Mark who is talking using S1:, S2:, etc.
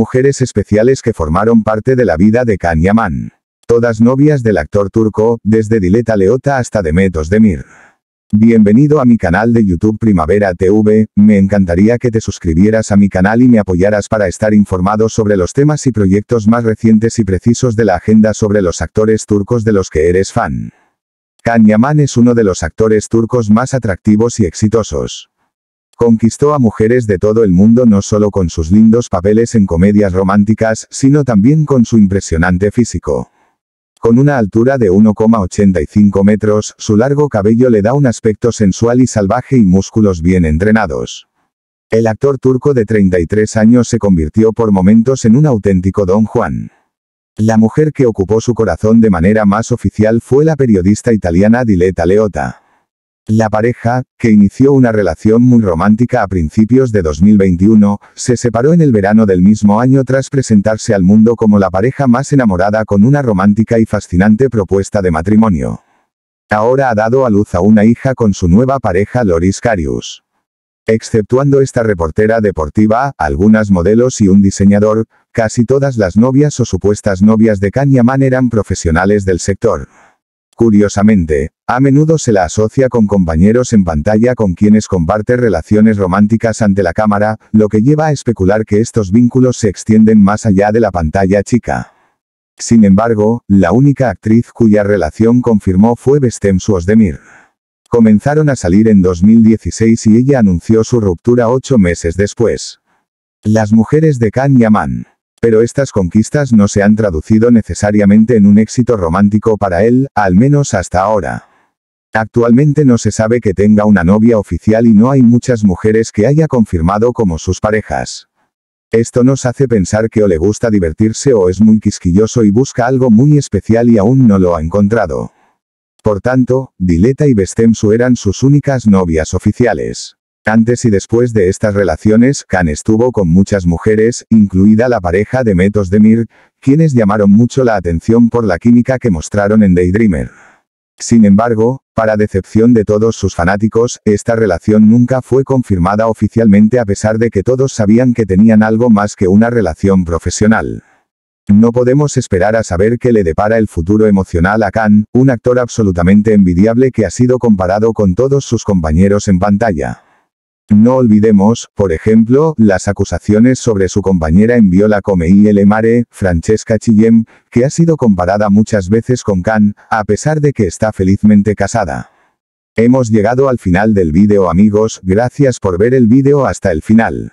S1: mujeres especiales que formaron parte de la vida de Kanyaman. Todas novias del actor turco, desde Dileta Leota hasta Demet Özdemir. Bienvenido a mi canal de YouTube Primavera TV, me encantaría que te suscribieras a mi canal y me apoyaras para estar informado sobre los temas y proyectos más recientes y precisos de la agenda sobre los actores turcos de los que eres fan. Kanyaman es uno de los actores turcos más atractivos y exitosos. Conquistó a mujeres de todo el mundo no solo con sus lindos papeles en comedias románticas, sino también con su impresionante físico. Con una altura de 1,85 metros, su largo cabello le da un aspecto sensual y salvaje y músculos bien entrenados. El actor turco de 33 años se convirtió por momentos en un auténtico Don Juan. La mujer que ocupó su corazón de manera más oficial fue la periodista italiana Diletta Leota. La pareja, que inició una relación muy romántica a principios de 2021, se separó en el verano del mismo año tras presentarse al mundo como la pareja más enamorada con una romántica y fascinante propuesta de matrimonio. Ahora ha dado a luz a una hija con su nueva pareja Loris Carius. Exceptuando esta reportera deportiva, algunas modelos y un diseñador, casi todas las novias o supuestas novias de Kanye eran profesionales del sector. Curiosamente, a menudo se la asocia con compañeros en pantalla con quienes comparte relaciones románticas ante la cámara, lo que lleva a especular que estos vínculos se extienden más allá de la pantalla chica. Sin embargo, la única actriz cuya relación confirmó fue Bestem Suosdemir. Comenzaron a salir en 2016 y ella anunció su ruptura ocho meses después. Las mujeres de Khan Yaman. Pero estas conquistas no se han traducido necesariamente en un éxito romántico para él, al menos hasta ahora. Actualmente no se sabe que tenga una novia oficial y no hay muchas mujeres que haya confirmado como sus parejas. Esto nos hace pensar que o le gusta divertirse o es muy quisquilloso y busca algo muy especial y aún no lo ha encontrado. Por tanto, Dileta y Bestemsu eran sus únicas novias oficiales. Antes y después de estas relaciones, Khan estuvo con muchas mujeres, incluida la pareja de Metos Demir, quienes llamaron mucho la atención por la química que mostraron en Daydreamer. Sin embargo, para decepción de todos sus fanáticos, esta relación nunca fue confirmada oficialmente a pesar de que todos sabían que tenían algo más que una relación profesional. No podemos esperar a saber qué le depara el futuro emocional a Khan, un actor absolutamente envidiable que ha sido comparado con todos sus compañeros en pantalla. No olvidemos, por ejemplo, las acusaciones sobre su compañera en Viola come y Francesca Chillem, que ha sido comparada muchas veces con Khan, a pesar de que está felizmente casada. Hemos llegado al final del vídeo amigos, gracias por ver el vídeo hasta el final.